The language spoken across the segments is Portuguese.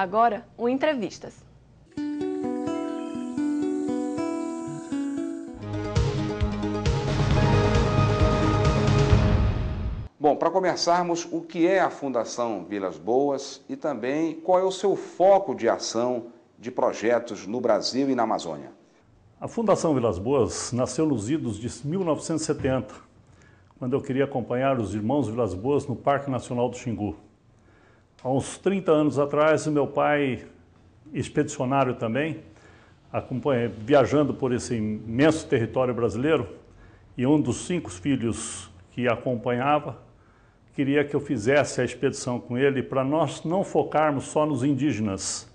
Agora, o Entrevistas. Bom, para começarmos, o que é a Fundação Vilas Boas e também qual é o seu foco de ação de projetos no Brasil e na Amazônia? A Fundação Vilas Boas nasceu nos idos de 1970, quando eu queria acompanhar os irmãos Vilas Boas no Parque Nacional do Xingu. Há uns 30 anos atrás, o meu pai, expedicionário também, viajando por esse imenso território brasileiro, e um dos cinco filhos que acompanhava queria que eu fizesse a expedição com ele para nós não focarmos só nos indígenas,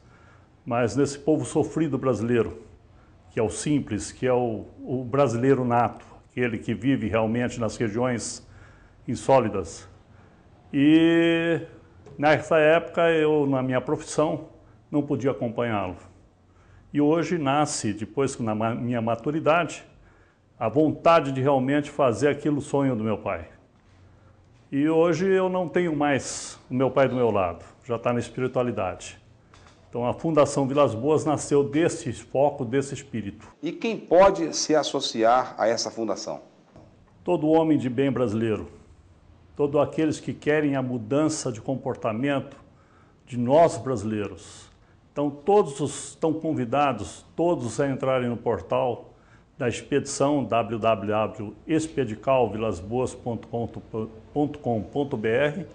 mas nesse povo sofrido brasileiro, que é o simples, que é o, o brasileiro nato, aquele que vive realmente nas regiões insólidas. E Nessa época, eu, na minha profissão, não podia acompanhá-lo. E hoje nasce, depois na minha maturidade, a vontade de realmente fazer aquilo sonho do meu pai. E hoje eu não tenho mais o meu pai do meu lado, já está na espiritualidade. Então a Fundação Vilas Boas nasceu desse foco, desse espírito. E quem pode se associar a essa fundação? Todo homem de bem brasileiro todos aqueles que querem a mudança de comportamento de nós brasileiros. Então, todos os, estão convidados, todos a entrarem no portal da expedição www.expedicalvilasboas.com.br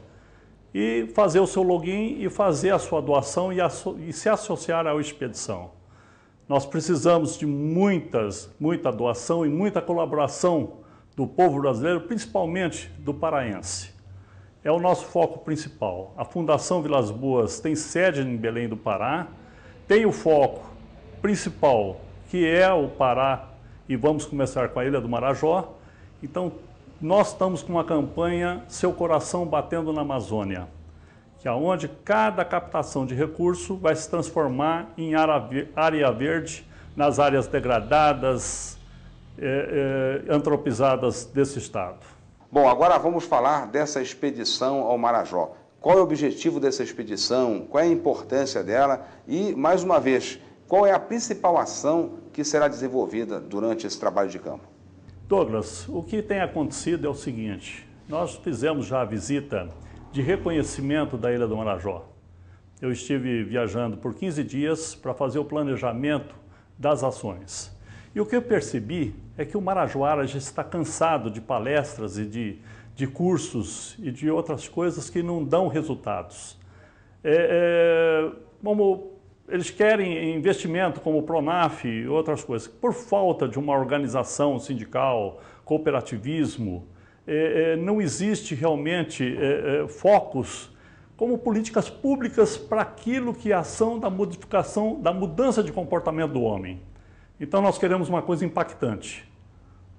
e fazer o seu login e fazer a sua doação e, asso e se associar à expedição. Nós precisamos de muitas, muita doação e muita colaboração do povo brasileiro, principalmente do paraense. É o nosso foco principal. A Fundação Vilas Boas tem sede em Belém do Pará, tem o foco principal, que é o Pará, e vamos começar com a Ilha do Marajó. Então, nós estamos com uma campanha Seu Coração Batendo na Amazônia, que é onde cada captação de recurso vai se transformar em área verde nas áreas degradadas, é, é, antropizadas desse Estado. Bom, agora vamos falar dessa expedição ao Marajó. Qual é o objetivo dessa expedição? Qual é a importância dela? E, mais uma vez, qual é a principal ação que será desenvolvida durante esse trabalho de campo? Douglas, o que tem acontecido é o seguinte: nós fizemos já a visita de reconhecimento da Ilha do Marajó. Eu estive viajando por 15 dias para fazer o planejamento das ações. E o que eu percebi é que o Marajoara já está cansado de palestras e de, de cursos e de outras coisas que não dão resultados. É, é, como eles querem investimento como o Pronaf e outras coisas. Por falta de uma organização sindical, cooperativismo, é, é não existe realmente é, é, focos como políticas públicas para aquilo que é a ação da modificação, da mudança de comportamento do homem. Então nós queremos uma coisa impactante.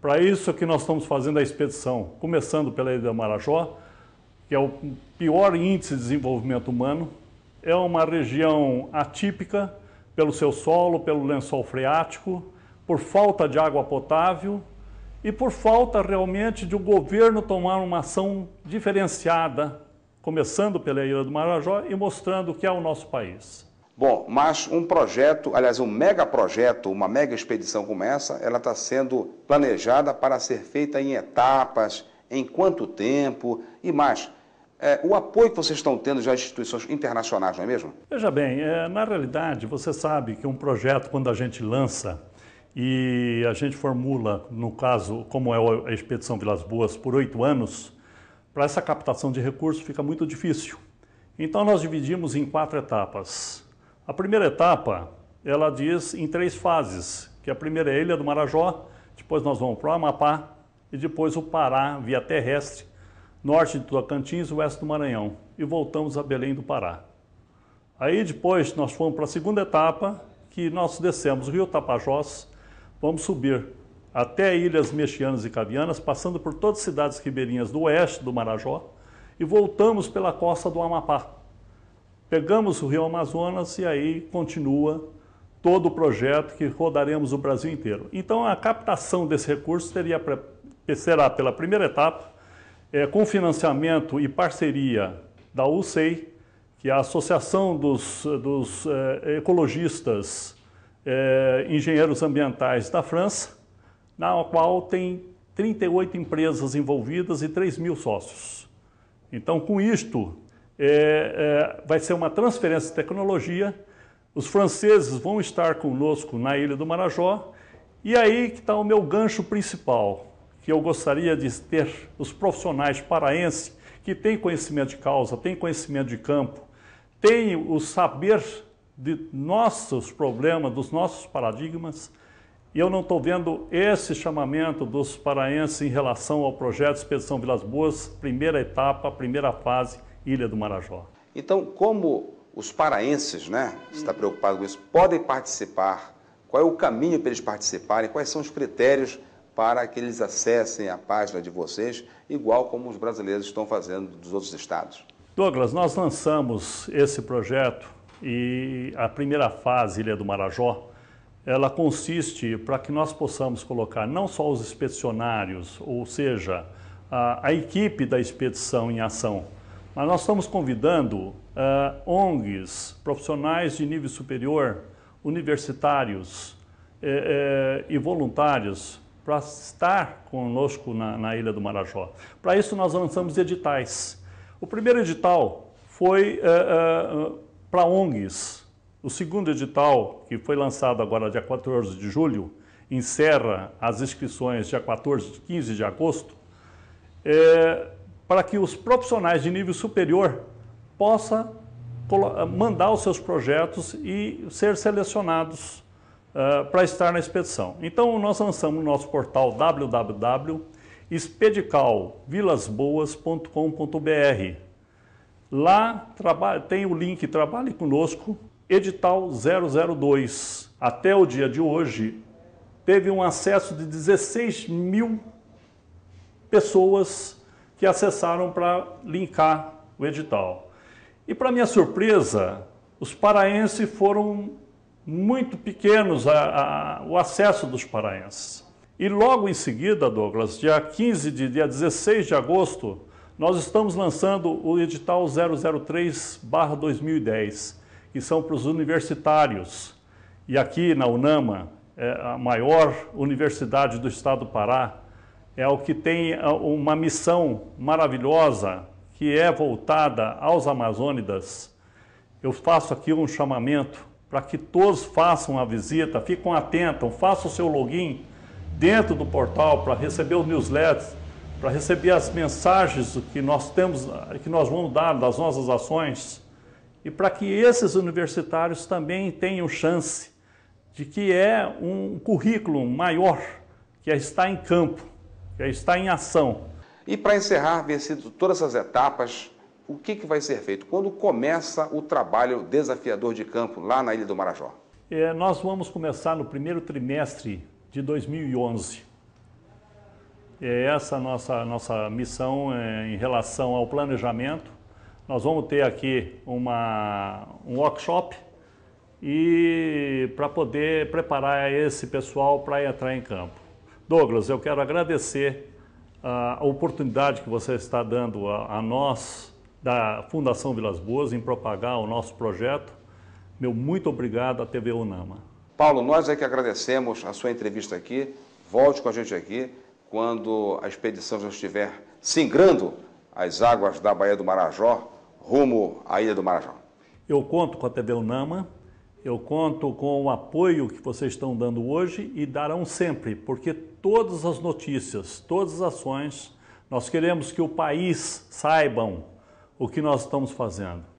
Para isso que nós estamos fazendo a expedição, começando pela Ilha do Marajó, que é o pior índice de desenvolvimento humano, é uma região atípica pelo seu solo, pelo lençol freático, por falta de água potável e por falta realmente de o um governo tomar uma ação diferenciada, começando pela Ilha do Marajó e mostrando o que é o nosso país. Bom, mas um projeto, aliás, um mega projeto, uma mega expedição como essa, ela está sendo planejada para ser feita em etapas, em quanto tempo e mais. É, o apoio que vocês estão tendo já às instituições internacionais, não é mesmo? Veja bem, é, na realidade, você sabe que um projeto, quando a gente lança e a gente formula, no caso, como é a Expedição Vilas Boas, por oito anos, para essa captação de recursos fica muito difícil. Então, nós dividimos em quatro etapas. A primeira etapa, ela diz em três fases, que a primeira é a Ilha do Marajó, depois nós vamos para o Amapá e depois o Pará via terrestre, norte de Tocantins e oeste do Maranhão, e voltamos a Belém do Pará. Aí depois nós fomos para a segunda etapa, que nós descemos o Rio Tapajós, vamos subir até Ilhas Mexianas e Cavianas, passando por todas as cidades ribeirinhas do oeste do Marajó, e voltamos pela costa do Amapá. Pegamos o Rio Amazonas e aí continua todo o projeto que rodaremos o Brasil inteiro. Então a captação desse recurso teria, será pela primeira etapa, é, com financiamento e parceria da UCEI, que é a Associação dos, dos é, Ecologistas é, Engenheiros Ambientais da França, na qual tem 38 empresas envolvidas e 3 mil sócios. Então, com isto, é, é, vai ser uma transferência de tecnologia. Os franceses vão estar conosco na Ilha do Marajó. E aí que está o meu gancho principal, que eu gostaria de ter os profissionais paraenses que têm conhecimento de causa, têm conhecimento de campo, têm o saber de nossos problemas, dos nossos paradigmas. E eu não estou vendo esse chamamento dos paraenses em relação ao projeto Expedição Vilas Boas, primeira etapa, primeira fase, Ilha do Marajó. Então, como os paraenses, né, está preocupado com isso, podem participar? Qual é o caminho para eles participarem? Quais são os critérios para que eles acessem a página de vocês, igual como os brasileiros estão fazendo dos outros estados? Douglas, nós lançamos esse projeto e a primeira fase, Ilha do Marajó, ela consiste para que nós possamos colocar não só os expedicionários, ou seja, a, a equipe da expedição em ação, mas nós estamos convidando uh, eh, ONGs, profissionais de nível superior, universitários eh, eh, e voluntários para estar conosco na, na Ilha do Marajó. Para isso, nós lançamos editais. O primeiro edital foi eh, eh, para ONGs. O segundo edital, que foi lançado agora dia 14 de julho, encerra as inscrições dia 14 e 15 de agosto para que os profissionais de nível superior possam eh, mandar os seus projetos e ser selecionados uh, para estar na expedição. Então, nós lançamos o nosso portal www.expedicalvilasboas.com.br. Lá tem o link Trabalhe Conosco, edital 002. Até o dia de hoje, teve um acesso de 16 mil pessoas que acessaram para linkar o edital. E para minha surpresa, os paraenses foram muito pequenos a, a, o acesso dos paraenses. E logo em seguida, Douglas, dia 15 de dia 16 de agosto, nós estamos lançando o edital 003/2010, que são para os universitários. E aqui na Unama, é a maior universidade do estado do Pará, é o que tem ah, uma missão maravilhosa que é voltada aos amazônidas. Eu faço aqui um chamamento para que todos façam a visita, fiquem atentos, façam o seu login dentro do portal para receber os newsletters, para receber as mensagens que nós temos, que nós vamos dar das nossas ações e para que esses universitários também tenham chance de que é um currículo maior que é está em campo está em ação. E para encerrar, vencido todas essas etapas, o que, que vai ser feito? Quando começa o trabalho desafiador de campo lá na Ilha do Marajó? É, nós vamos começar no primeiro trimestre de 2011. É essa a nossa, nossa missão é, em relação ao planejamento. Nós vamos ter aqui uma, um workshop e para poder preparar esse pessoal para entrar em campo. Douglas, eu quero agradecer a oportunidade que você está dando a, a nós, da Fundação Vilas Boas, em propagar o nosso projeto. Meu muito obrigado à TV Unama. Paulo, nós é que agradecemos a sua entrevista aqui. Volte com a gente aqui quando a expedição já estiver singrando as águas da Baía do Marajó, rumo à Ilha do Marajó. Eu conto com a TV Unama eu conto com o apoio que vocês estão dando hoje e darão sempre, porque todas as notícias, todas as ações, nós queremos que o país saibam o que nós estamos fazendo.